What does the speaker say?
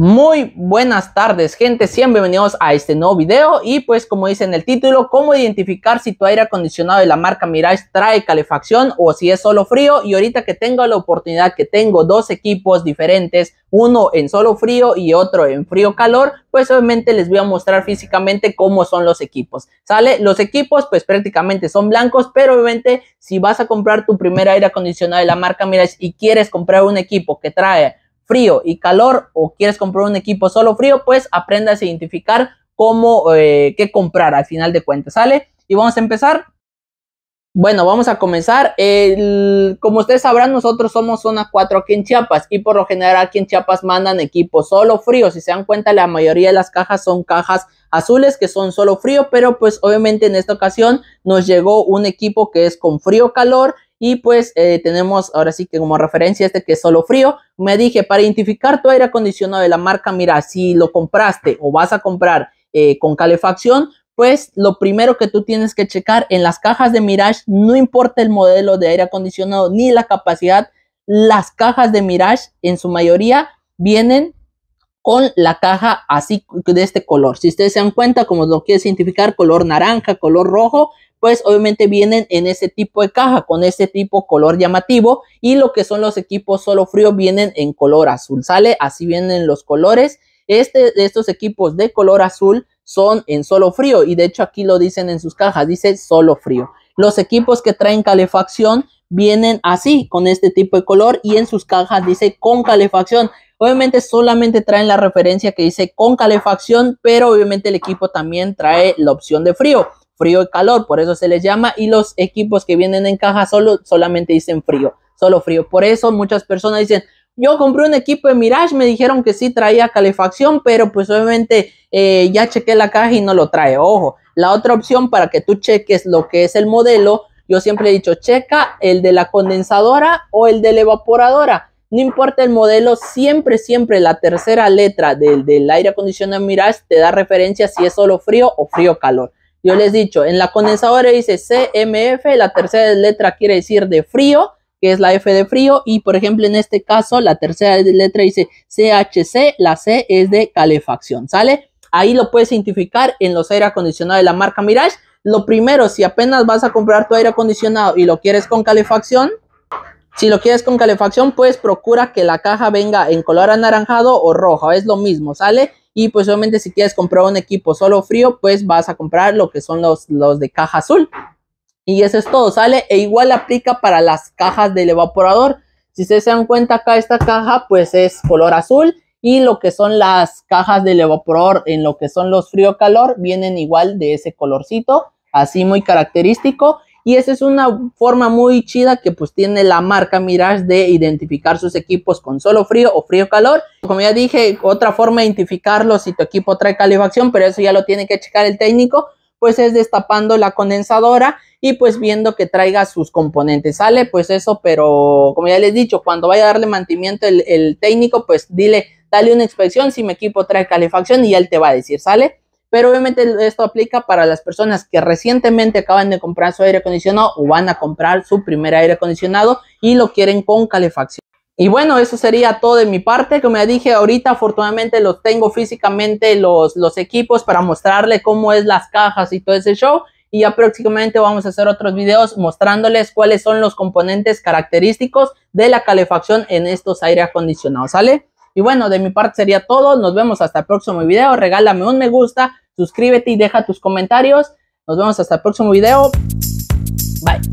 Muy buenas tardes gente, sean bienvenidos a este nuevo video y pues como dice en el título, cómo identificar si tu aire acondicionado de la marca Mirage trae calefacción o si es solo frío y ahorita que tengo la oportunidad que tengo dos equipos diferentes, uno en solo frío y otro en frío calor, pues obviamente les voy a mostrar físicamente cómo son los equipos, ¿sale? Los equipos pues prácticamente son blancos, pero obviamente si vas a comprar tu primer aire acondicionado de la marca Mirage y quieres comprar un equipo que trae frío y calor o quieres comprar un equipo solo frío, pues aprendas a identificar cómo, eh, qué comprar al final de cuentas, ¿sale? Y vamos a empezar. Bueno, vamos a comenzar. como ustedes sabrán, nosotros somos zona 4 aquí en Chiapas y por lo general aquí en Chiapas mandan equipos solo frío. Si se dan cuenta, la mayoría de las cajas son cajas azules que son solo frío, pero pues obviamente en esta ocasión nos llegó un equipo que es con frío calor y pues eh, tenemos ahora sí que como referencia este que es solo frío me dije, para identificar tu aire acondicionado de la marca, mira, si lo compraste o vas a comprar eh, con calefacción, pues lo primero que tú tienes que checar en las cajas de Mirage, no importa el modelo de aire acondicionado ni la capacidad, las cajas de Mirage en su mayoría vienen con la caja así de este color. Si ustedes se dan cuenta, como lo quiere identificar, color naranja, color rojo, pues obviamente vienen en ese tipo de caja, con ese tipo color llamativo. Y lo que son los equipos solo frío vienen en color azul, ¿sale? Así vienen los colores. Este, estos equipos de color azul son en solo frío y de hecho aquí lo dicen en sus cajas, dice solo frío. Los equipos que traen calefacción vienen así, con este tipo de color y en sus cajas dice con calefacción. Obviamente solamente traen la referencia que dice con calefacción, pero obviamente el equipo también trae la opción de frío, frío y calor, por eso se les llama. Y los equipos que vienen en caja solo, solamente dicen frío, solo frío. Por eso muchas personas dicen, yo compré un equipo de Mirage, me dijeron que sí traía calefacción, pero pues obviamente eh, ya chequé la caja y no lo trae. Ojo, la otra opción para que tú cheques lo que es el modelo, yo siempre he dicho, checa el de la condensadora o el de la evaporadora. No importa el modelo, siempre, siempre la tercera letra del, aire acondicionado Mirage te da referencia si es solo frío o frío-calor. Yo les he dicho, en la condensadora dice CMF, la tercera letra quiere decir de frío, que es la F de frío, y por ejemplo en este caso la tercera letra dice CHC, la C es de calefacción, ¿sale? Ahí lo puedes identificar en los aire acondicionados de la marca Mirage. Lo primero, si apenas vas a comprar tu aire acondicionado y lo quieres con calefacción, si lo quieres con calefacción, pues procura que la caja venga en color anaranjado o rojo, es lo mismo, ¿sale? Y pues obviamente si quieres comprar un equipo solo frío, pues vas a comprar lo que son los, los de caja azul. Y eso es todo, ¿sale? E igual aplica para las cajas del evaporador. Si se dan cuenta acá esta caja pues es color azul y lo que son las cajas del evaporador en lo que son los frío-calor vienen igual de ese colorcito, así muy característico. Y esa es una forma muy chida que pues tiene la marca Mirage de identificar sus equipos con solo frío o frío-calor. Como ya dije, otra forma de identificarlo si tu equipo trae calefacción, pero eso ya lo tiene que checar el técnico, pues es destapando la condensadora y pues viendo que traiga sus componentes. Sale pues eso, pero como ya les he dicho, cuando vaya a darle mantenimiento el, técnico, pues dile, dale una inspección si mi equipo trae calefacción y él te va a decir, ¿sale? Pero obviamente esto aplica para las personas que recientemente acaban de comprar su aire acondicionado o van a comprar su primer aire acondicionado y lo quieren con calefacción. Y bueno, eso sería todo de mi parte. Como ya dije, ahorita afortunadamente los tengo físicamente los, los equipos para mostrarle cómo es las cajas y todo ese show. Y ya próximamente vamos a hacer otros videos mostrándoles cuáles son los componentes característicos de la calefacción en estos aire acondicionados. ¿Sale? Y bueno, de mi parte sería todo. Nos vemos hasta el próximo video. Regálame un me gusta, suscríbete y deja tus comentarios. Nos vemos hasta el próximo video. Bye.